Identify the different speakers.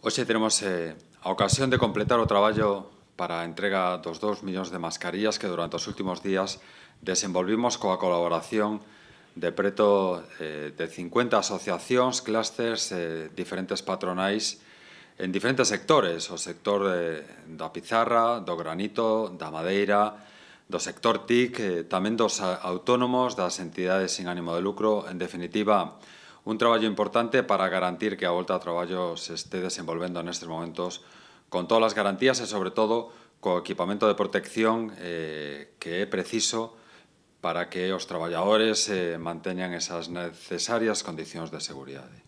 Speaker 1: Hoxe teremos eh, a ocasión de completar o traballo para a entrega dos 2 millóns de mascarillas que durante os últimos días desenvolvimos coa colaboración de preto eh, de 50 asociacións, clústeres, eh, diferentes patronais en diferentes sectores, o sector eh, da pizarra, do granito, da madeira, do sector TIC, eh, tamén dos autónomos, das entidades sin ánimo de lucro, en definitiva, Un traballo importante para garantir que a volta ao traballo se este desenvolvendo nestes momentos con todas as garantías e, sobre todo, co equipamento de protección eh, que é preciso para que os traballadores eh, manteñan esas necesarias condicións de seguridade.